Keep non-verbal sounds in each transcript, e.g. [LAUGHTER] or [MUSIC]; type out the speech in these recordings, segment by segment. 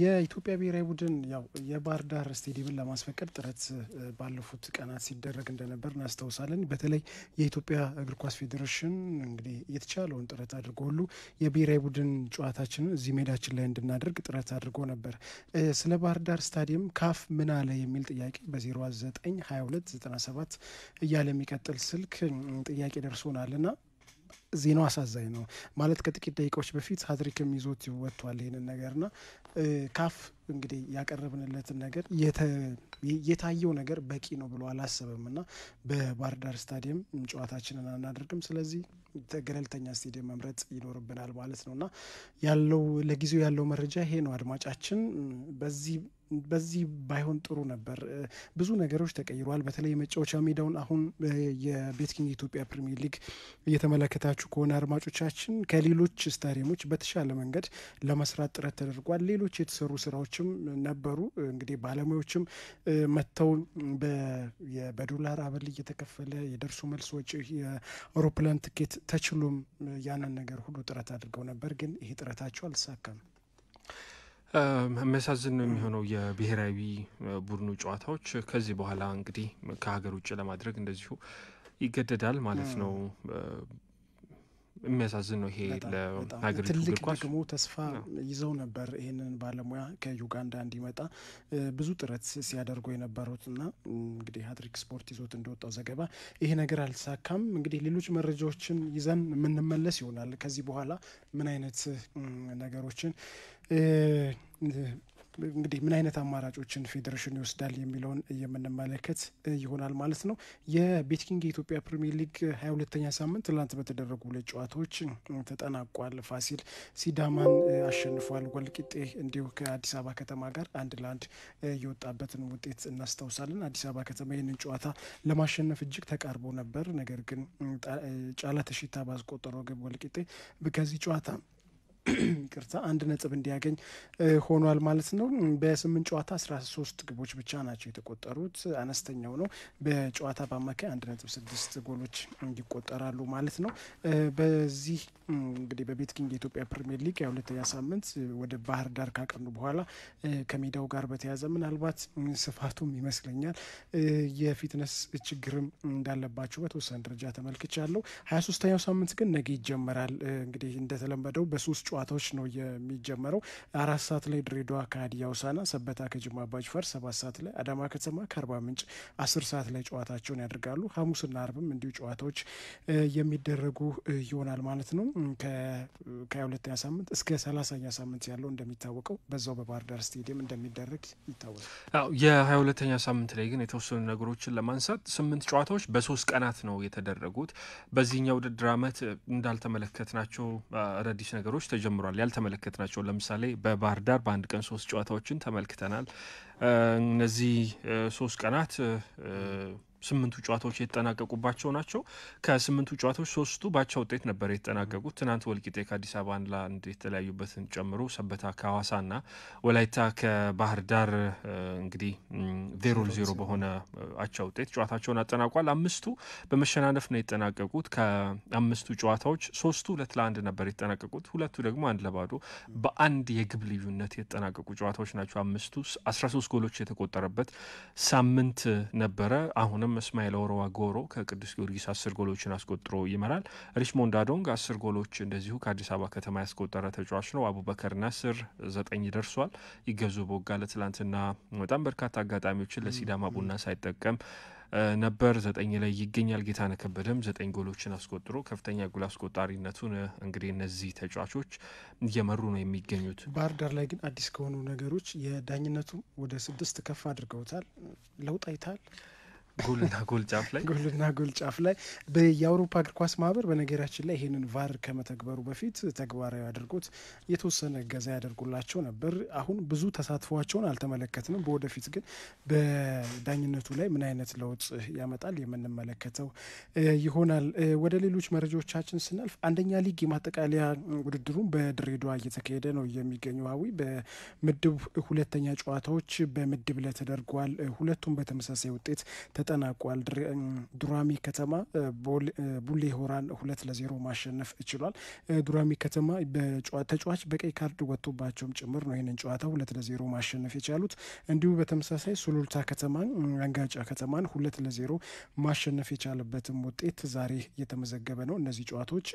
የኢትዮጵያ ብሔራዊ ቡድን ያው የባህር ዳር ስቴዲየምን ለማስፈቀድ ጥረት ባለፉት ቀናት ሲደረግ እንደነበር እናስታውሳለን። በተለይ የኢትዮጵያ እግር ኳስ ፌዴሬሽን እንግዲህ የተቻለውን ጥረት አድርጎ ሁሉ የብሔራዊ ቡድን ጨዋታችንን እዚህ ሜዳችን ላይ እንድናደርግ ጥረት አድርጎ ነበር። ስለ ባህር ዳር ስታዲየም ካፍ ምን አለ የሚል ጥያቄ በ092297 እያለ የሚቀጥል ስልክ ጥያቄ ደርሶናል ና ዜናው አሳዛኝ ነው ማለት ከጥቂት ደቂቃዎች በፊት ሀትሪክም ይዞት ወጥቷል ይህንን ነገርና ካፍ እንግዲህ ያቀረብንለትን ነገር የታየው ነገር በቂ ነው ብሎ አላሰበም እና በባህር ዳር ስታዲየም ጨዋታችንን አናደርግም። ስለዚህ ገለልተኛ ስቴዲየም መምረጥ ይኖርብናል ማለት ነው ና ያለው ለጊዜው ያለው መረጃ ይሄ ነው። አድማጫችን በዚህ በዚህ ባይሆን ጥሩ ነበር። ብዙ ነገሮች ተቀይሯል። በተለይ የመጫወቻ ሜዳውን አሁን የቤትኪንግ ኢትዮጵያ ፕሪሚየር ሊግ እየተመለከታችሁ ከሆነ አድማጮቻችን ከሌሎች ስታዲየሞች በተሻለ መንገድ ለመስራት ጥረት ተደርጓል። ሌሎች የተሰሩ ስራዎችም ነበሩ። እንግዲህ ባለሙያዎችም መጥተው በዶላር አበል እየተከፈለ የደርሶ መልስ ወጪ፣ የአውሮፕላን ትኬት ተችሎም ያንን ነገር ሁሉ ጥረት አድርገው ነበር። ግን ይሄ ጥረታቸው አልተሳካም። መሳዝን ነው የሚሆነው የብሔራዊ ቡድኑ ጨዋታዎች ከዚህ በኋላ እንግዲህ ከሀገር ውጭ ለማድረግ እንደዚሁ ይገደዳል ማለት ነው። የሚያሳዝን ነው። ይሄ ለሀገሪቱ ትልቅ ደግሞ ተስፋ ይዘው ነበር ይህንን ባለሙያ ከዩጋንዳ እንዲመጣ ብዙ ጥረት ሲያደርጉ የነበሩት እና እንግዲህ ሀትሪክ ስፖርት ይዞት እንደወጣው ዘገባ ይሄ ነገር አልተሳካም። እንግዲህ ሌሎች መረጃዎችን ይዘን የምንመለስ ይሆናል። ከዚህ በኋላ ምን አይነት ነገሮችን እንግዲህ ምን አይነት አማራጮችን ፌዴሬሽን ይወስዳል የሚለውን የምንመለከት ይሆናል ማለት ነው። የቤትኪንግ የኢትዮጵያ ፕሪሚየር ሊግ ሀያ ሁለተኛ ሳምንት ትላንት በተደረጉ ሁለት ጨዋታዎች ተጠናቋል። ፋሲል ሲዳማን አሸንፏል። ወልቂጤ እንዲሁ ከአዲስ አበባ ከተማ ጋር አንድ ለአንድ የወጣበትን ውጤት እናስታውሳለን። አዲስ አበባ ከተማ ይህንን ጨዋታ ለማሸነፍ እጅግ ተቃርቦ ነበር። ነገር ግን ጫላ ተሽታ ባስቆጠረው ግብ ወልቂጤ ከዚህ ጨዋታ ቅርታ አንድ ነጥብ እንዲያገኝ ሆኗል ማለት ነው። በስምንት ጨዋታ አስራ ሶስት ግቦች ብቻ ናቸው የተቆጠሩት፣ አነስተኛው ነው። በጨዋታ በአማካይ አንድ ነጥብ ስድስት ጎሎች ይቆጠራሉ ማለት ነው። በዚህ እንግዲህ በቤት ኪንግ የኢትዮጵያ ፕሪሚየር ሊግ የሁለተኛ ሳምንት ወደ ባህር ዳር ካቀኑ በኋላ ከሜዳው ጋር በተያያዘ ምናልባት ስፋቱም ይመስለኛል የፊትነስ ችግርም እንዳለባቸው በተወሰነ ደረጃ ተመልክቻለሁ። ሀያ ሶስተኛው ሳምንት ግን ነገ ይጀመራል። እንግዲህ እንደተለመደው በሶስት ጨዋታዎች ነው የሚጀመረው። አራት ሰዓት ላይ ድሬዳዋ ከሀዲያ ሆሳዕና፣ ሰበታ ከጅማ አባጅፋር ሰባት ሰዓት ላይ፣ አዳማ ከተማ ከአርባ ምንጭ አስር ሰዓት ላይ ጨዋታቸውን ያደርጋሉ። ሐሙስና አርብም እንዲሁ ጨዋታዎች የሚደረጉ ይሆናል ማለት ነው። 22 ሳምንት እስከ ሰላሳኛ ሳምንት ያለው እንደሚታወቀው በዛው በባህር ዳር ስቴዲየም እንደሚደረግ ይታወቃል። የሀያ ሁለተኛ ሳምንት ላይ ግን የተወሰኑ ነገሮችን ለማንሳት ስምንት ጨዋታዎች በሶስት ቀናት ነው የተደረጉት። በዚህኛው ውድድር ዓመት ናቸው አዳዲስ ነገሮች ተጀምሯል። ናቸው ለምሳሌ በባህር ዳር በአንድ ቀን ሶስት ጨዋታዎችን ተመልክተናል። እነዚህ ሶስት ቀናት ስምንቱ ጨዋታዎች የተጠናቀቁባቸው ናቸው። ከስምንቱ ጨዋታዎች ሶስቱ ባቻ ውጤት ነበር የተጠናቀቁት። ትናንት ወልቂጤ ከአዲስ አበባ አንድ ለአንድ የተለያዩበትን ጨምሮ ሰበታ ከሐዋሳና ወላይታ ከባህር ዳር እንግዲህ ዜሮ ዜሮ በሆነ አቻ ውጤት ጨዋታቸውን አጠናቋል። አምስቱ በመሸናነፍ ነው የተጠናቀቁት። ከአምስቱ ጨዋታዎች ሶስቱ ሁለት ለአንድ ነበር የተጠናቀቁት። ሁለቱ ደግሞ አንድ ለባዶ በአንድ የግብ ልዩነት የተጠናቀቁ ጨዋታዎች ናቸው። አምስቱ አስራ ሶስት ጎሎች የተቆጠረበት ሳምንት ነበረ። አሁንም እስማኤል ኦሮዋ ጎሮ ከቅዱስ ጊዮርጊስ አስር ጎሎችን አስቆጥሮ ይመራል። ሪችሞንድ አዶንግ አስር ጎሎች እንደዚሁ ከአዲስ አበባ ከተማ ያስቆጠረ ተጫዋች ነው። አቡበከር ናስር ዘጠኝ ደርሷል። ይገዙ ቦጋለ ትላንትና በጣም በርካታ አጋጣሚዎችን ለሲዳማ ቡና ሳይጠቀም ነበር። ዘጠኝ ላይ ይገኛል። ጌታ ነከበደም ዘጠኝ ጎሎችን አስቆጥሮ ከፍተኛ ጎል አስቆጣሪነቱን እንግዲህ እነዚህ ተጫዋቾች እየመሩ ነው የሚገኙት። ባህር ዳር ላይ ግን አዲስ ከሆኑ ነገሮች የዳኝነቱ ወደ ስድስት ከፍ አድርገውታል። ለውጥ አይታል ጎልና ጎል ጫፍ ላይ ጎልና ጎል ጫፍ ላይ የአውሮፓ እግር ኳስ ማህበር በነገራችን ላይ ይህንን ቫር ከመተግበሩ በፊት ተግባራዊ አድርጎት የተወሰነ እገዛ ያደርጉላቸው ነበር። አሁን ብዙ ተሳትፏቸውን አልተመለከትንም። በወደፊት ግን በዳኝነቱ ላይ ምን አይነት ለውጥ ያመጣል የምንመለከተው ይሆናል። ወደ ሌሎች መረጃዎቻችን ስናልፍ አንደኛ ሊግ የማጠቃለያ ውድድሩን በድሬዳዋ እየተካሄደ ነው የሚገኘው። አዊ በምድብ ሁለተኛ ጨዋታዎች በምድብ ላይ ተደርጓል። ሁለቱም በተመሳሳይ ውጤት ተጠናቋል። ዱራሚ ከተማ ቡሌ ሆራን ሁለት ለዜሮ ማሸነፍ ችሏል። ዱራሚ ከተማ ተጫዋች በቀይ ካርድ ወጥቶባቸውም ጭምር ነው ይህንን ጨዋታ ሁለት ለዜሮ ማሸነፍ የቻሉት። እንዲሁ በተመሳሳይ ሱሉልታ ከተማን አንጋጫ ከተማን ሁለት ለዜሮ ማሸነፍ የቻለበትም ውጤት ዛሬ እየተመዘገበ ነው። እነዚህ ጨዋታዎች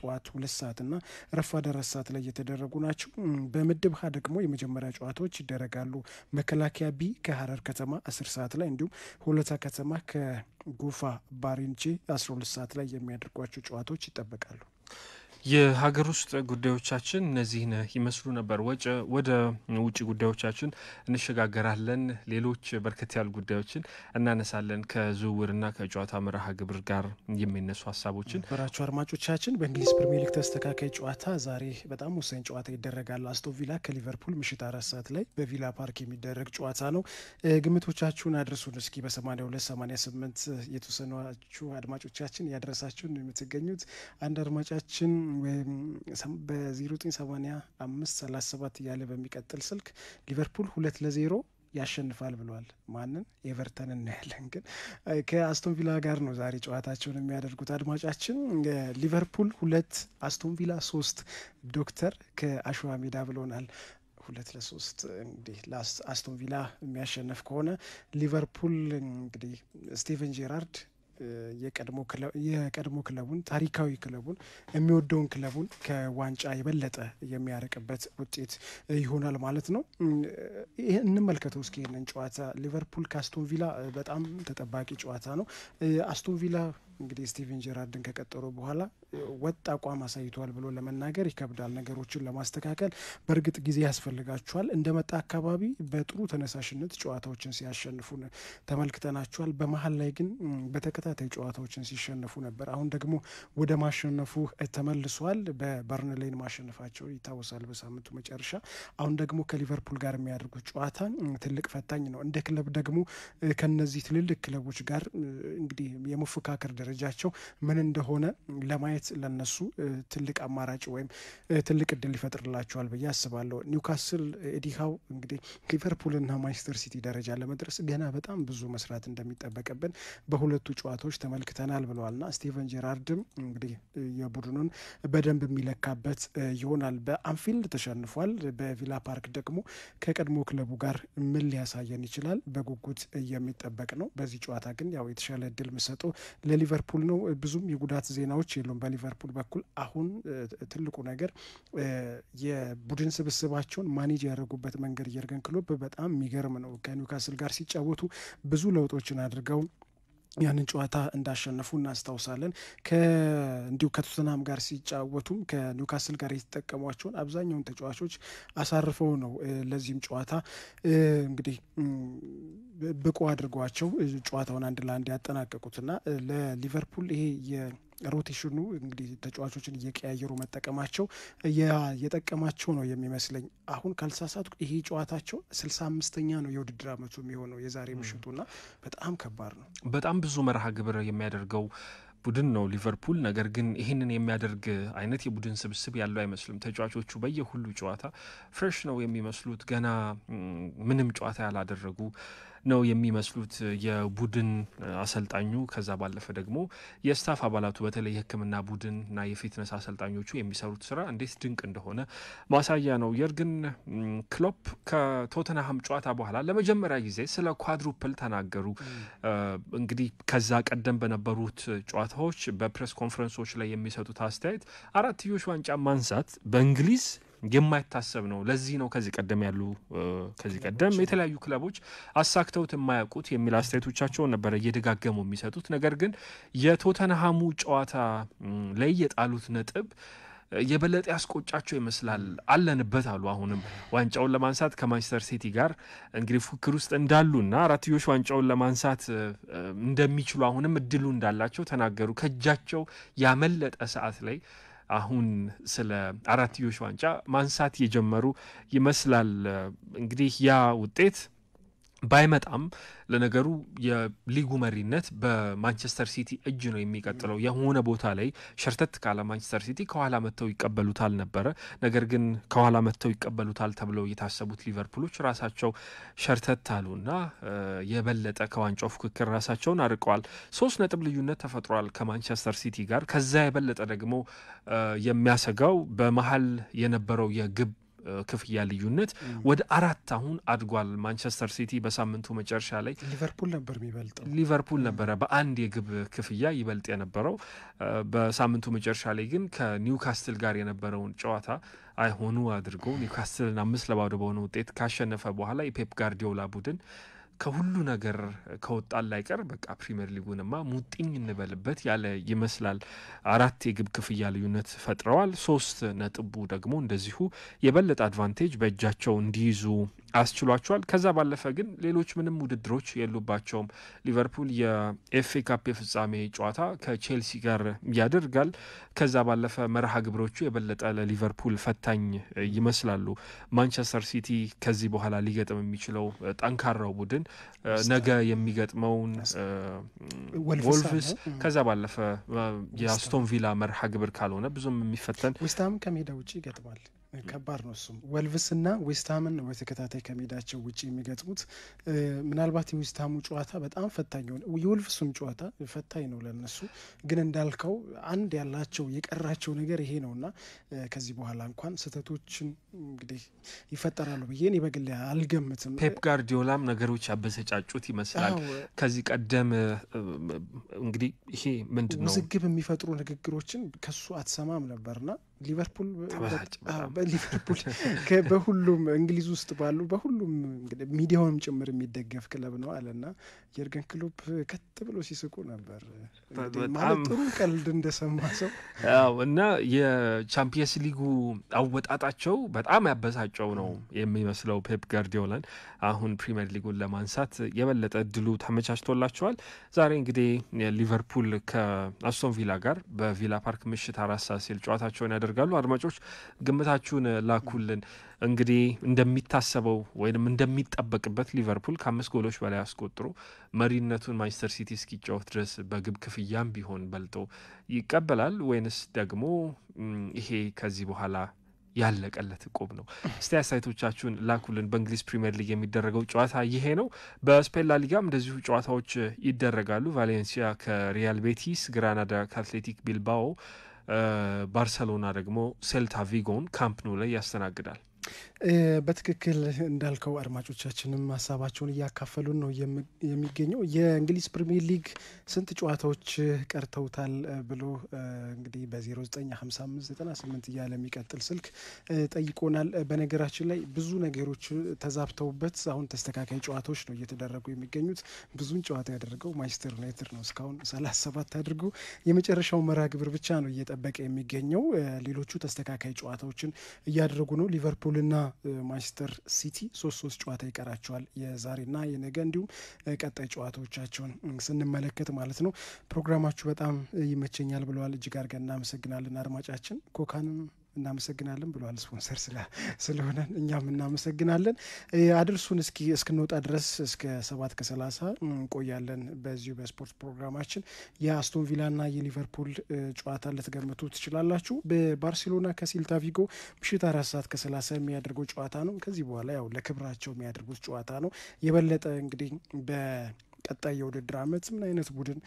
ጠዋት ሁለት ሰዓትና ረፋድ አራት ሰዓት ላይ እየተደረጉ ናቸው። በምድብ ሀ ደግሞ የመጀመሪያ ጨዋታዎች ይደረጋሉ። መከላከያ ቢ ከሀረር ከተማ አስር ሰዓት ላይ እንዲሁም ሁለት ከተማ ከጎፋ ባሪንቺ 12 ሰዓት ላይ የሚያደርጓቸው ጨዋታዎች ይጠበቃሉ። የሀገር ውስጥ ጉዳዮቻችን እነዚህን ይመስሉ ነበር። ወደ ውጭ ጉዳዮቻችን እንሸጋገራለን። ሌሎች በርከት ያሉ ጉዳዮችን እናነሳለን። ከዝውውርና ከጨዋታ መርሃ ግብር ጋር የሚነሱ ሀሳቦችን ነበራቸው። አድማጮቻችን። በእንግሊዝ ፕሪሚየር ሊግ ተስተካካይ ጨዋታ ዛሬ በጣም ወሳኝ ጨዋታ ይደረጋል። አስቶን ቪላ ከሊቨርፑል ምሽት አራት ሰዓት ላይ በቪላ ፓርክ የሚደረግ ጨዋታ ነው። ግምቶቻችሁን አድርሱን እስኪ በ82 88 አድማጮቻችን ያደረሳችሁን የምትገኙት አንድ አድማጫችን በ098537 እያለ በሚቀጥል ስልክ ሊቨርፑል ሁለት ለዜሮ ያሸንፋል ብለዋል። ማንን? ኤቨርተን እናያለን። ግን ከአስቶን ቪላ ጋር ነው ዛሬ ጨዋታቸውን የሚያደርጉት። አድማጫችን ሊቨርፑል ሁለት አስቶን ቪላ ሶስት ዶክተር ከአሸዋ ሜዳ ብሎናል። ሁለት ለሶስት እንግዲህ አስቶን ቪላ የሚያሸንፍ ከሆነ ሊቨርፑል እንግዲህ ስቴቨን ጄራርድ የቀድሞ ክለቡን ታሪካዊ ክለቡን የሚወደውን ክለቡን ከዋንጫ የበለጠ የሚያርቅበት ውጤት ይሆናል ማለት ነው። ይህ እንመልከተው እስኪ ይህንን ጨዋታ ሊቨርፑል ከአስቶን ቪላ በጣም ተጠባቂ ጨዋታ ነው። አስቶን ቪላ እንግዲህ ስቲቨን ጀራርድን ከቀጠሩ በኋላ ወጥ አቋም አሳይቷል ብሎ ለመናገር ይከብዳል። ነገሮችን ለማስተካከል በእርግጥ ጊዜ ያስፈልጋቸዋል። እንደመጣ አካባቢ በጥሩ ተነሳሽነት ጨዋታዎችን ሲያሸንፉ ተመልክተናቸዋል። በመሀል ላይ ግን በተከታታይ ጨዋታዎችን ሲሸነፉ ነበር። አሁን ደግሞ ወደ ማሸነፉ ተመልሷል። በበርንሌን ማሸነፋቸው ይታወሳል በሳምንቱ መጨረሻ። አሁን ደግሞ ከሊቨርፑል ጋር የሚያደርጉት ጨዋታ ትልቅ ፈታኝ ነው። እንደ ክለብ ደግሞ ከነዚህ ትልልቅ ክለቦች ጋር እንግዲህ የመፎካከር ደረጃ ደረጃቸው ምን እንደሆነ ለማየት ለነሱ ትልቅ አማራጭ ወይም ትልቅ እድል ይፈጥርላቸዋል ብዬ አስባለሁ። ኒውካስል ኤዲሃው እንግዲህ ሊቨርፑልና ማንቸስተር ሲቲ ደረጃ ለመድረስ ገና በጣም ብዙ መስራት እንደሚጠበቅብን በሁለቱ ጨዋታዎች ተመልክተናል ና ስቲቨን ጀራርድም እንግዲህ የቡድኑን በደንብ የሚለካበት ይሆናል። በአንፊልድ ተሸንፏል። በቪላ ፓርክ ደግሞ ከቀድሞ ክለቡ ጋር ምን ሊያሳየን ይችላል በጉጉት የሚጠበቅ ነው። በዚህ ጨዋታ ግን ያው የተሻለ እድል ምሰጡ ለሊቨር ሊቨርፑል ነው። ብዙም የጉዳት ዜናዎች የሉም በሊቨርፑል በኩል። አሁን ትልቁ ነገር የቡድን ስብስባቸውን ማኔጅ ያደረጉበት መንገድ የርገን ክሎብ በጣም የሚገርም ነው። ከኒውካስል ጋር ሲጫወቱ ብዙ ለውጦችን አድርገው ያንን ጨዋታ እንዳሸነፉ እናስታውሳለን። እንዲሁ ከቶተናም ጋር ሲጫወቱም ከኒውካስል ጋር የተጠቀሟቸውን አብዛኛውን ተጫዋቾች አሳርፈው ነው ለዚህም ጨዋታ እንግዲህ ብቁ አድርጓቸው ጨዋታውን አንድ ለአንድ ያጠናቀቁትና ለሊቨርፑል ይሄ ሮቴሽኑ እንግዲህ ተጫዋቾችን እየቀያየሩ መጠቀማቸው የጠቀማቸው ነው የሚመስለኝ። አሁን ካልሳሳትኩ ይሄ ጨዋታቸው ስልሳ አምስተኛ ነው የውድድር አመቱ የሚሆነው የዛሬ ምሽቱና በጣም ከባድ ነው። በጣም ብዙ መርሃ ግብር የሚያደርገው ቡድን ነው ሊቨርፑል። ነገር ግን ይህንን የሚያደርግ አይነት የቡድን ስብስብ ያለው አይመስልም። ተጫዋቾቹ በየሁሉ ጨዋታ ፍሬሽ ነው የሚመስሉት፣ ገና ምንም ጨዋታ ያላደረጉ ነው የሚመስሉት የቡድን አሰልጣኙ። ከዛ ባለፈ ደግሞ የስታፍ አባላቱ በተለይ የሕክምና ቡድን እና የፊትነስ አሰልጣኞቹ የሚሰሩት ስራ እንዴት ድንቅ እንደሆነ ማሳያ ነው። የርግን ክሎፕ ከቶተንሃም ጨዋታ በኋላ ለመጀመሪያ ጊዜ ስለ ኳድሩፕል ተናገሩ። እንግዲህ ከዛ ቀደም በነበሩት ጨዋታዎች በፕሬስ ኮንፈረንሶች ላይ የሚሰጡት አስተያየት አራትዮሽ ዋንጫ ማንሳት በእንግሊዝ የማይታሰብ ነው። ለዚህ ነው ከዚህ ቀደም ያሉ ከዚህ ቀደም የተለያዩ ክለቦች አሳክተውት የማያውቁት የሚል አስተያየቶቻቸውን ነበረ እየደጋገሙ የሚሰጡት። ነገር ግን የቶተንሃሙ ጨዋታ ላይ የጣሉት ነጥብ የበለጠ ያስቆጫቸው ይመስላል። አለንበት አሉ። አሁንም ዋንጫውን ለማንሳት ከማንቸስተር ሲቲ ጋር እንግዲህ ፉክክር ውስጥ እንዳሉና አራትዮሽ ዋንጫውን ለማንሳት እንደሚችሉ አሁንም እድሉ እንዳላቸው ተናገሩ። ከእጃቸው ያመለጠ ሰዓት ላይ አሁን ስለ አራትዮሽ ዋንጫ ማንሳት የጀመሩ ይመስላል። እንግዲህ ያ ውጤት ባይመጣም ለነገሩ የሊጉ መሪነት በማንቸስተር ሲቲ እጅ ነው የሚቀጥለው። የሆነ ቦታ ላይ ሸርተት ካለ ማንቸስተር ሲቲ ከኋላ መጥተው ይቀበሉታል ነበረ። ነገር ግን ከኋላ መጥተው ይቀበሉታል ተብለው የታሰቡት ሊቨርፑሎች ራሳቸው ሸርተት አሉና የበለጠ ከዋንጫው ፉክክር ራሳቸውን አርቀዋል። ሶስት ነጥብ ልዩነት ተፈጥሯል ከማንቸስተር ሲቲ ጋር። ከዛ የበለጠ ደግሞ የሚያሰጋው በመሀል የነበረው የግብ ክፍያ ልዩነት ወደ አራት አሁን አድጓል። ማንቸስተር ሲቲ በሳምንቱ መጨረሻ ላይ ሊቨርፑል ነበር የሚበልጠው። ሊቨርፑል ነበረ በአንድ የግብ ክፍያ ይበልጥ የነበረው። በሳምንቱ መጨረሻ ላይ ግን ከኒውካስትል ጋር የነበረውን ጨዋታ አይሆኑ አድርጎ ኒውካስትልን አምስት ለባዶ በሆነ ውጤት ካሸነፈ በኋላ የፔፕ ጋርዲዮላ ቡድን ከሁሉ ነገር ከወጣን ላይቀር በቃ ፕሪምየር ሊጉንማ ሙጥኝ እንበልበት ያለ ይመስላል። አራት የግብ ክፍያ ልዩነት ፈጥረዋል። ሶስት ነጥቡ ደግሞ እንደዚሁ የበለጠ አድቫንቴጅ በእጃቸው እንዲይዙ አስችሏቸዋል። ከዛ ባለፈ ግን ሌሎች ምንም ውድድሮች የሉባቸውም። ሊቨርፑል የኤፍኤ ካፕ የፍጻሜ ጨዋታ ከቼልሲ ጋር ያደርጋል። ከዛ ባለፈ መርሃ ግብሮቹ የበለጠ ለሊቨርፑል ፈታኝ ይመስላሉ። ማንቸስተር ሲቲ ከዚህ በኋላ ሊገጥም የሚችለው ጠንካራው ቡድን ነገ የሚገጥመውን ወልቭስ፣ ከዛ ባለፈ የአስቶን ቪላ መርሃ ግብር ካልሆነ ብዙም የሚፈተን ዌስትሀም ከሜዳ ውጭ ይገጥማል። ከባድ ነው። እሱም እና ዌስትሃምን ነው በተከታታይ ከሜዳቸው ውጭ የሚገጥሙት። ምናልባት የዌስትሃሙ ጨዋታ በጣም ፈታኝ ሆነ የወልቭሱም ጨዋታ ፈታኝ ነው ለነሱ። ግን እንዳልከው አንድ ያላቸው የቀራቸው ነገር ይሄ ነውና ከዚህ በኋላ እንኳን ስህተቶችን እንግዲህ ይፈጠራሉ ብዬ እኔ በግሌ አልገምትም። ፔፕ ጋርዲዮላም ነገሮች ያበሰጫጩት ይመስላል። ከዚህ ቀደም እንግዲህ ይሄ ምንድን ነው ውዝግብ የሚፈጥሩ ንግግሮችን ከሱ አትሰማም ነበርና ሊቨርፑል በሊቨርፑል [LAUGHS] በሁሉም እንግሊዝ ውስጥ ባሉ በሁሉም ሚዲያውንም ጭምር የሚደገፍ ክለብ ነው ና የርገን ክሎፕ ከት ብሎ ሲስቁ ነበር። ማለት ጥሩ ቀልድ እንደሰማ ሰው እና የቻምፒየንስ ሊጉ አወጣጣቸው በጣም ያበሳጨው ነው የሚመስለው ፔፕ ጋርዲዮላን። አሁን ፕሪምየር ሊጉን ለማንሳት የበለጠ እድሉ ተመቻችቶላቸዋል። ዛሬ እንግዲህ ሊቨርፑል ከአስቶን ቪላ ጋር በቪላ ፓርክ ምሽት አራሳ ሲል ጨዋታቸውን ያደር ያደርጋሉ። አድማጮች ግምታችሁን ላኩልን። እንግዲህ እንደሚታሰበው ወይም እንደሚጠበቅበት ሊቨርፑል ከአምስት ጎሎች በላይ አስቆጥሮ መሪነቱን ማንቸስተር ሲቲ እስኪጫወት ድረስ በግብ ክፍያም ቢሆን በልጦ ይቀበላል ወይንስ ደግሞ ይሄ ከዚህ በኋላ ያለቀለት ቆብ ነው። እስቲ አስተያየቶቻችሁን ላኩልን። በእንግሊዝ ፕሪምየር ሊግ የሚደረገው ጨዋታ ይሄ ነው። በስፔን ላሊጋም እንደዚሁ ጨዋታዎች ይደረጋሉ። ቫሌንሲያ ከሪያል ቤቲስ፣ ግራናዳ ከአትሌቲክ ቢልባኦ ባርሰሎና ደግሞ ሴልታ ቪጎን ካምፕ ኑ ላይ ያስተናግዳል። በትክክል እንዳልከው አድማጮቻችንም ሀሳባቸውን እያካፈሉን ነው የሚገኘው። የእንግሊዝ ፕሪሚየር ሊግ ስንት ጨዋታዎች ቀርተውታል ብሎ እንግዲህ በ095598 እያለ የሚቀጥል ስልክ ጠይቆናል። በነገራችን ላይ ብዙ ነገሮች ተዛብተውበት አሁን ተስተካካይ ጨዋታዎች ነው እየተደረጉ የሚገኙት። ብዙን ጨዋታ ያደረገው ማንችስተር ዩናይትድ ነው። እስካሁን 37 አድርጎ የመጨረሻው መርሃ ግብር ብቻ ነው እየጠበቀ የሚገኘው። ሌሎቹ ተስተካካይ ጨዋታዎችን እያደረጉ ነው ሊቨርፑል ሊቨርፑልና ማንቸስተር ሲቲ ሶስት ሶስት ጨዋታ ይቀራቸዋል። የዛሬና የነገ እንዲሁም ቀጣይ ጨዋታዎቻቸውን ስንመለከት ማለት ነው። ፕሮግራማችሁ በጣም ይመቸኛል ብለዋል። እጅግ አድርገን እናመሰግናለን አድማጫችን ኮካንም እናመሰግናለን ብለዋል ስፖንሰር ስለሆነ እኛም እናመሰግናለን። አድርሱን እስኪ እስክንወጣ ድረስ እስከ ሰባት ከሰላሳ እንቆያለን በዚሁ በስፖርት ፕሮግራማችን። የአስቶን ና የሊቨርፑል ጨዋታ ልትገምቱ ትችላላችሁ። በባርሴሎና ከሴልታ ቪጎ ምሽት አራት ሰዓት ከሰላሳ የሚያደርገው ጨዋታ ነው። ከዚህ በኋላ ያው ለክብራቸው የሚያደርጉት ጨዋታ ነው። የበለጠ እንግዲህ በ ቀጣይ የውድድር አመት ምን አይነት ቡድን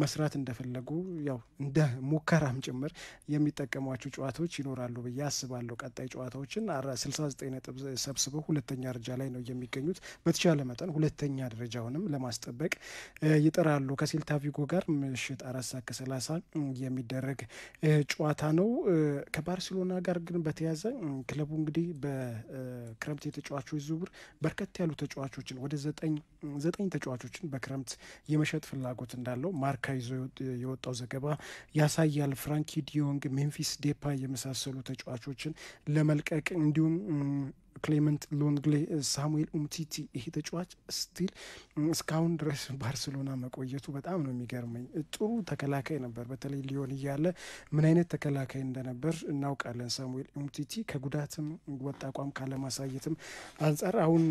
መስራት እንደፈለጉ ያው እንደ ሙከራም ጭምር የሚጠቀሟቸው ጨዋታዎች ይኖራሉ ብዬ አስባለሁ። ቀጣይ ጨዋታዎችን ስልሳ ዘጠኝ ነጥብ ሰብስበው ሁለተኛ ደረጃ ላይ ነው የሚገኙት። በተቻለ መጠን ሁለተኛ ደረጃውንም ለማስጠበቅ ይጥራሉ። ከሴልታ ቪጎ ጋር ምሽት አራት ሰዓት ከሰላሳ የሚደረግ ጨዋታ ነው። ከባርሴሎና ጋር ግን በተያዘ ክለቡ እንግዲህ በክረምት የተጫዋቾች ዝውውር በርከት ያሉ ተጫዋቾችን ወደ ዘጠኝ ዘጠኝ ተጫዋቾችን ክረምት የመሸጥ ፍላጎት እንዳለው ማርካ ይዞ የወጣው ዘገባ ያሳያል። ፍራንኪ ዲዮንግ፣ ሜምፊስ ዴፓ የመሳሰሉ ተጫዋቾችን ለመልቀቅ እንዲሁም ክሌመንት ሎንግሌ፣ ሳሙኤል ኡምቲቲ ይሄ ተጫዋች ስቲል እስካሁን ድረስ ባርሴሎና መቆየቱ በጣም ነው የሚገርመኝ። ጥሩ ተከላካይ ነበር፣ በተለይ ሊዮን እያለ ምን አይነት ተከላካይ እንደነበር እናውቃለን። ሳሙኤል ኡምቲቲ ከጉዳትም ወጥ አቋም ካለማሳየትም አንጻር አሁን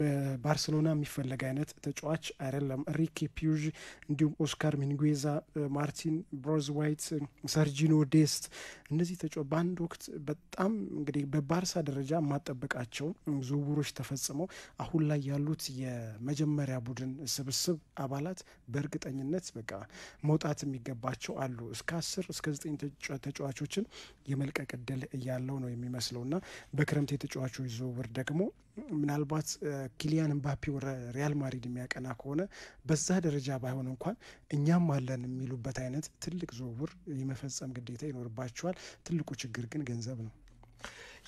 በባርሴሎና የሚፈለግ አይነት ተጫዋች አይደለም። ሪኪ ፒዥ፣ እንዲሁም ኦስካር ሚንጉዛ፣ ማርቲን ዋይት፣ ሰርጂኖ ዴስት እነዚህ ተጫዋች በአንድ ወቅት በጣም እንግዲህ በባርሳ ደረጃ ማጠበቃቸው ያላቸው ዝውውሮች ተፈጽመው አሁን ላይ ያሉት የመጀመሪያ ቡድን ስብስብ አባላት በእርግጠኝነት በቃ መውጣት የሚገባቸው አሉ። እስከ አስር እስከ ዘጠኝ ተጫዋቾችን የመልቀቅ እድል እያለው ነው የሚመስለው እና በክረምት የተጫዋቾች ዝውውር ደግሞ ምናልባት ኪሊያን ምባፔ ወደ ሪያል ማድሪድ የሚያቀና ከሆነ በዛ ደረጃ ባይሆን እንኳን እኛም አለን የሚሉበት አይነት ትልቅ ዝውውር የመፈጸም ግዴታ ይኖርባቸዋል። ትልቁ ችግር ግን ገንዘብ ነው።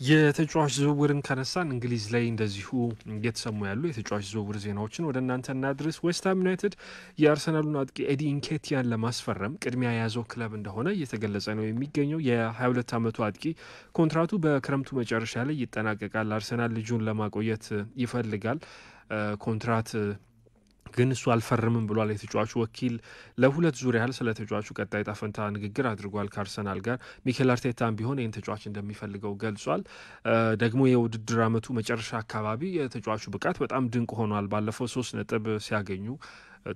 የተጫዋች ዝውውርን ከነሳን እንግሊዝ ላይ እንደዚሁ እየተሰሙ ያሉ የተጫዋች ዝውውር ዜናዎችን ወደ እናንተ እናድርስ። ዌስትሃም ዩናይትድ የአርሰናሉን አጥቂ ኤዲ ኢንኬቲያን ለማስፈረም ቅድሚያ የያዘው ክለብ እንደሆነ እየተገለጸ ነው የሚገኘው። የ22 ዓመቱ አጥቂ ኮንትራቱ በክረምቱ መጨረሻ ላይ ይጠናቀቃል። አርሰናል ልጁን ለማቆየት ይፈልጋል ኮንትራት ግን እሱ አልፈርምም ብሏል። የተጫዋቹ ወኪል ለሁለት ዙር ያህል ስለ ተጫዋቹ ቀጣይ ዕጣ ፈንታ ንግግር አድርጓል ከአርሰናል ጋር። ሚኬል አርቴታም ቢሆን ይህን ተጫዋች እንደሚፈልገው ገልጿል። ደግሞ የውድድር ዓመቱ መጨረሻ አካባቢ የተጫዋቹ ብቃት በጣም ድንቅ ሆኗል። ባለፈው ሶስት ነጥብ ሲያገኙ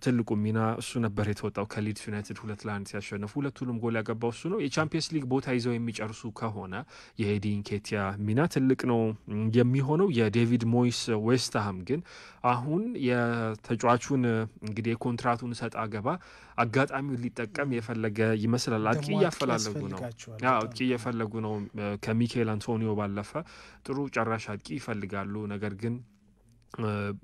ትልቁ ሚና እሱ ነበር የተወጣው። ከሊድስ ዩናይትድ ሁለት ለአንድ ሲያሸንፉ ሁለቱንም ጎል ያገባው እሱ ነው። የቻምፒየንስ ሊግ ቦታ ይዘው የሚጨርሱ ከሆነ የኤዲ ኬቲያ ሚና ትልቅ ነው የሚሆነው። የዴቪድ ሞይስ ዌስትሃም ግን አሁን የተጫዋቹን እንግዲህ የኮንትራቱን ሰጥ አገባ አጋጣሚውን ሊጠቀም የፈለገ ይመስላል። አጥቂ እያፈላለጉ ነው። አጥቂ እየፈለጉ ነው። ከሚካኤል አንቶኒዮ ባለፈ ጥሩ ጨራሽ አጥቂ ይፈልጋሉ። ነገር ግን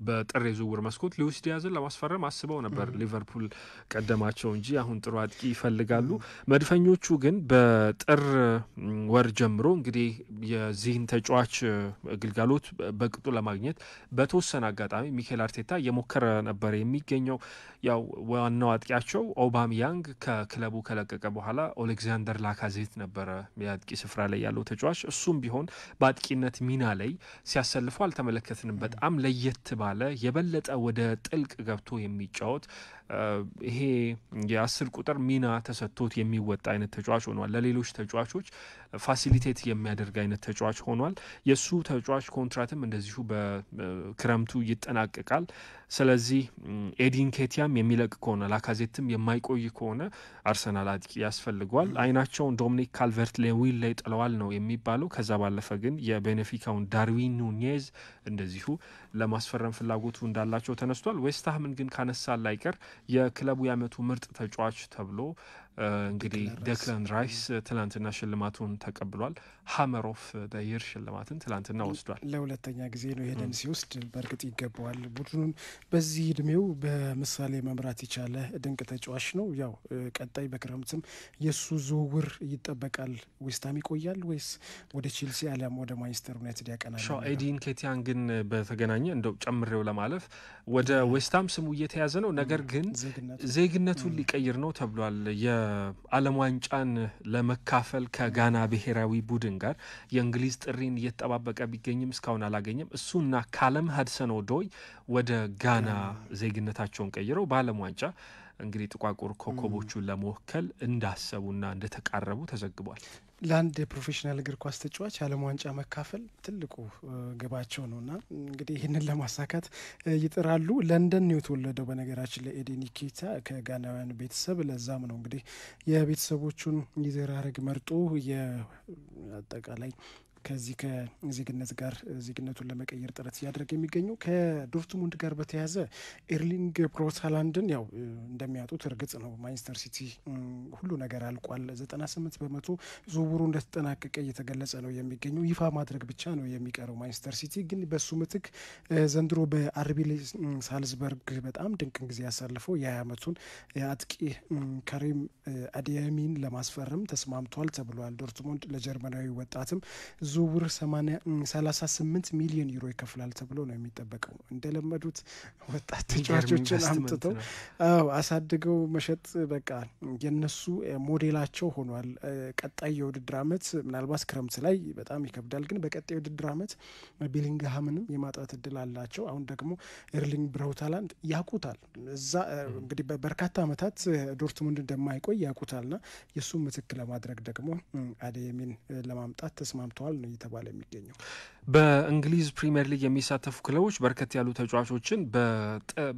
በጥር ዝውውር መስኮት ሉዊስ ዲያዝን ለማስፈረም አስበው ነበር። ሊቨርፑል ቀደማቸው እንጂ አሁን ጥሩ አጥቂ ይፈልጋሉ። መድፈኞቹ ግን በጥር ወር ጀምሮ እንግዲህ የዚህን ተጫዋች ግልጋሎት በቅጡ ለማግኘት በተወሰነ አጋጣሚ ሚኬል አርቴታ እየሞከረ ነበር የሚገኘው። ያው ዋናው አጥቂያቸው ያንግ ከክለቡ ከለቀቀ በኋላ ኦሌክዛንደር ላካዜት ነበረ የአጥቂ ስፍራ ላይ ያለው ተጫዋች። እሱም ቢሆን በአጥቂነት ሚና ላይ ሲያሰልፈው አልተመለከትንም። በጣም ለይ ለየት ባለ የበለጠ ወደ ጥልቅ ገብቶ የሚጫወት ይሄ የአስር ቁጥር ሚና ተሰጥቶት የሚወጣ አይነት ተጫዋች ሆኗል። ለሌሎች ተጫዋቾች ፋሲሊቴት የሚያደርግ አይነት ተጫዋች ሆኗል። የእሱ ተጫዋች ኮንትራትም እንደዚሁ በክረምቱ ይጠናቀቃል። ስለዚህ ኤዲን ኬቲያም የሚለቅ ከሆነ ላካዜትም የማይቆይ ከሆነ አርሰናል አጥቂ ያስፈልገዋል። አይናቸውን ዶሚኒክ ካልቨርት ሌዊን ላይ ጥለዋል ነው የሚባለው። ከዛ ባለፈ ግን የቤኔፊካውን ዳርዊን ኑኔዝ እንደዚሁ ለማስፈረም ፍላጎቱ እንዳላቸው ተነስቷል። ዌስትሃምን ግን ካነሳ ላይቀር የክለቡ የአመቱ ምርጥ ተጫዋች ተብሎ እንግዲህ ደክለን ራይስ ትላንትና ሽልማቱን ተቀብሏል። ሀመር ኦፍ ዘ ሽልማትን ትላንትና ወስዷል። ለሁለተኛ ጊዜ ነው ይሄንን ሲወስድ፣ በእርግጥ ይገባዋል። ቡድኑን በዚህ እድሜው በምሳሌ መምራት የቻለ ድንቅ ተጫዋች ነው። ያው ቀጣይ በክረምትም የእሱ ዝውውር ይጠበቃል። ዌስታም ይቆያል ወይስ ወደ ቼልሲ አሊያም ወደ ማንቸስተር ዩናይትድ ያቀናል? ኤዲን ኬቲያን ግን በተገናኘ እንደው ጨምሬው ለማለፍ ወደ ዌስታም ስሙ እየተያዘ ነው፣ ነገር ግን ዜግነቱን ሊቀይር ነው ተብሏል። የዓለም ዋንጫን ለመካፈል ከጋና ብሔራዊ ቡድን ጋር የእንግሊዝ ጥሪን እየተጠባበቀ ቢገኝም እስካሁን አላገኘም። እሱና ካለም ሀድሰን ኦዶይ ወደ ጋና ዜግነታቸውን ቀይረው በዓለም ዋንጫ እንግዲህ ጥቋቁር ኮከቦቹን ለመወከል እንዳሰቡና እንደተቃረቡ ተዘግቧል። ለአንድ የፕሮፌሽናል እግር ኳስ ተጫዋች ዓለም ዋንጫ መካፈል ትልቁ ግባቸው እና እንግዲህ ይህንን ለማሳካት ይጥራሉ። ለንደን ነው የተወለደው በነገራችን ላይ ኤዴ ኒኬታ ከጋናውያን ቤተሰብ። ለዛም ነው እንግዲህ የቤተሰቦቹን የዘር ሐረግ መርጦ የአጠቃላይ ከዚህ ከዜግነት ጋር ዜግነቱን ለመቀየር ጥረት እያደረገ የሚገኘው ከዶርትሙንድ ጋር በተያያዘ ኤርሊንግ ብሮት ሃላንድን ያው እንደሚያጡት እርግጥ ነው። ማንቸስተር ሲቲ ሁሉ ነገር አልቋል። 98 በመቶ ዝውውሩ እንደተጠናቀቀ እየተገለጸ ነው የሚገኘው። ይፋ ማድረግ ብቻ ነው የሚቀረው። ማንቸስተር ሲቲ ግን በሱ ምትክ ዘንድሮ በአርቢ ሳልዝበርግ በጣም ድንቅን ጊዜ ያሳልፈው የ20 አጥቂ ከሪም አዲያሚን ለማስፈረም ተስማምቷል ተብሏል። ዶርትሙንድ ለጀርመናዊ ወጣትም ዝውውር 38 ሚሊዮን ዩሮ ይከፍላል ተብሎ ነው የሚጠበቀው። እንደለመዱት ወጣት ተጫዋቾችን አምጥተው አሳድገው መሸጥ በቃ የነሱ ሞዴላቸው ሆኗል። ቀጣይ የውድድር አመት ምናልባት ክረምት ላይ በጣም ይከብዳል፣ ግን በቀጣይ የውድድር አመት ቤሊንግሃምንም የማጣት እድል አላቸው። አሁን ደግሞ ኤርሊንግ ብረውታላንድ ያቁታል። እዛ እንግዲህ በርካታ አመታት ዶርትሙንድ እንደማይቆይ ና የእሱ ምትክ ለማድረግ ደግሞ አደየሚን ለማምጣት ተስማምተዋል። ነው እየተባለ የሚገኘው። በእንግሊዝ ፕሪምየር ሊግ የሚሳተፉ ክለቦች በርከት ያሉ ተጫዋቾችን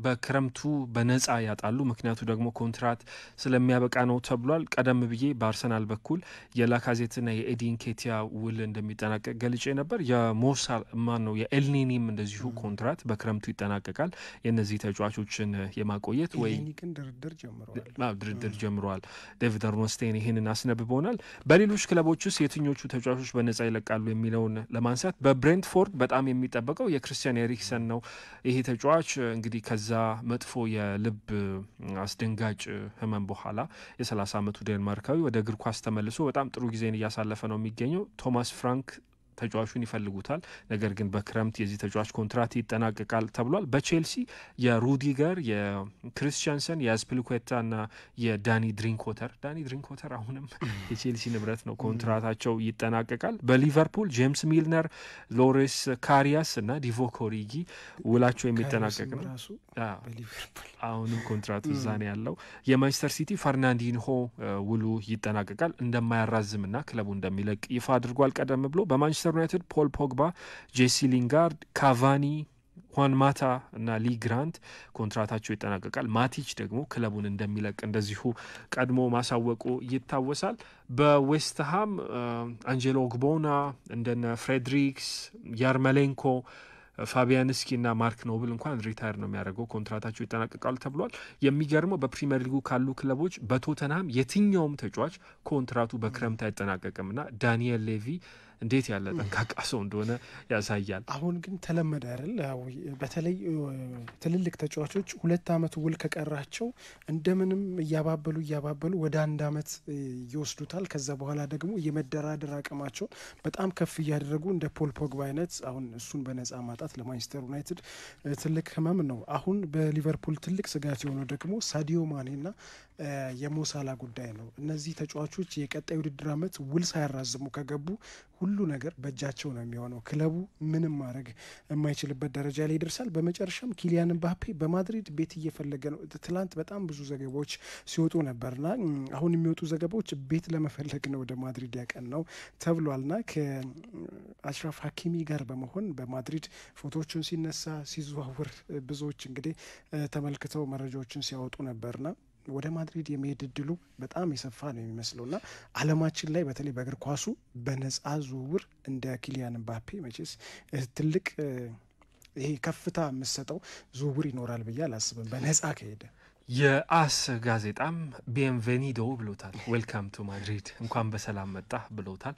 በክረምቱ በነጻ ያጣሉ። ምክንያቱ ደግሞ ኮንትራት ስለሚያበቃ ነው ተብሏል። ቀደም ብዬ በአርሰናል በኩል የላካዜትና የኤዲን ኬቲያ ውል እንደሚጠናቀቅ ገልጬ ነበር። የሞሳል ማን ነው የኤልኒኒም እንደዚሁ ኮንትራት በክረምቱ ይጠናቀቃል። የእነዚህ ተጫዋቾችን የማቆየት ወይ ድርድር ጀምረዋል። ዴቪድ አርኖስቴን ይህንን አስነብቦናል። በሌሎች ክለቦች ውስጥ የትኞቹ ተጫዋቾች በነጻ ይለቃሉ የሚለውን ለማንሳት ከብሬንትፎርድ በጣም የሚጠበቀው የክርስቲያን ኤሪክሰን ነው። ይሄ ተጫዋች እንግዲህ ከዛ መጥፎ የልብ አስደንጋጭ ህመም በኋላ የ30 ዓመቱ ዴንማርካዊ ወደ እግር ኳስ ተመልሶ በጣም ጥሩ ጊዜን እያሳለፈ ነው የሚገኘው ቶማስ ፍራንክ ተጫዋቹን ይፈልጉታል። ነገር ግን በክረምት የዚህ ተጫዋች ኮንትራት ይጠናቀቃል ተብሏል። በቼልሲ የሩዲገር የክሪስቲያንሰን የአስፕሊኮታ ና የዳኒ ድሪንኮተር ዳኒ ድሪንኮተር አሁንም [LAUGHS] የቼልሲ ንብረት ነው፣ ኮንትራታቸው ይጠናቀቃል። በሊቨርፑል ጄምስ ሚልነር፣ ሎሬስ ካሪያስ እና ዲቮክ ኦሪጊ ውላቸው የሚጠናቀቅ ነው። አሁንም ኮንትራቱ እዛ ነው ያለው። የማንቸስተር ሲቲ ፈርናንዲንሆ ውሉ ይጠናቀቃል እንደማያራዝም ና ክለቡ እንደሚለቅ ይፋ አድርጓል። ቀደም ብሎ በማንቸስተር ማንቸስተር ዩናይትድ ፖል ፖግባ፣ ጄሲ ሊንጋርድ፣ ካቫኒ ሁዋን ማታ እና ሊ ግራንት ኮንትራታቸው ይጠናቀቃል። ማቲች ደግሞ ክለቡን እንደሚለቅ እንደዚሁ ቀድሞ ማሳወቁ ይታወሳል። በዌስትሃም አንጀሎ ግቦና እንደነ ፍሬድሪክስ ያርመሌንኮ ፋቢያንስኪ እና ማርክ ኖብል እንኳን ሪታየር ነው የሚያደርገው ኮንትራታቸው ይጠናቀቃል ተብሏል። የሚገርመው በፕሪሚየር ሊጉ ካሉ ክለቦች በቶተንሃም የትኛውም ተጫዋች ኮንትራቱ በክረምት አይጠናቀቅም እና ዳንኤል ሌቪ እንዴት ያለ ጠንቃቃ ሰው እንደሆነ ያሳያል። አሁን ግን ተለመደ አይደል? በተለይ ትልልቅ ተጫዋቾች ሁለት አመት ውል ከቀራቸው እንደምንም እያባበሉ እያባበሉ ወደ አንድ አመት ይወስዱታል። ከዛ በኋላ ደግሞ የመደራደር አቅማቸውን በጣም ከፍ እያደረጉ እንደ ፖል ፖግባ አይነት አሁን እሱን በነጻ ማጣት ለማንቸስተር ዩናይትድ ትልቅ ህመም ነው። አሁን በሊቨርፑል ትልቅ ስጋት የሆነው ደግሞ ሳዲዮ ማኔና የሞሳላ ጉዳይ ነው። እነዚህ ተጫዋቾች የቀጣይ ውድድር ዓመት ውል ሳያራዝሙ ከገቡ ሁሉ ነገር በእጃቸው ነው የሚሆነው። ክለቡ ምንም ማድረግ የማይችልበት ደረጃ ላይ ይደርሳል። በመጨረሻም ኪሊያን ምባፔ በማድሪድ ቤት እየፈለገ ነው። ትላንት በጣም ብዙ ዘገባዎች ሲወጡ ነበርና አሁን የሚወጡ ዘገባዎች ቤት ለመፈለግ ነው ወደ ማድሪድ ያቀን ነው ተብሏልና ከአሽራፍ ሀኪሚ ጋር በመሆን በማድሪድ ፎቶዎቹን ሲነሳ ሲዘዋውር ብዙዎች እንግዲህ ተመልክተው መረጃዎችን ሲያወጡ ነበርና ወደ ማድሪድ የመሄድ እድሉ በጣም የሰፋ ነው የሚመስለው እና አለማችን ላይ በተለይ በእግር ኳሱ በነጻ ዝውውር እንደ ኪሊያን ምባፔ መቼስ ትልቅ ይሄ ከፍታ የምሰጠው ዝውውር ይኖራል ብዬ አላስብም። በነጻ ከሄደ የአስ ጋዜጣም ቤንቬኒዶ ብሎታል። ዌልካም ቱ ማድሪድ እንኳን በሰላም መጣ ብሎታል።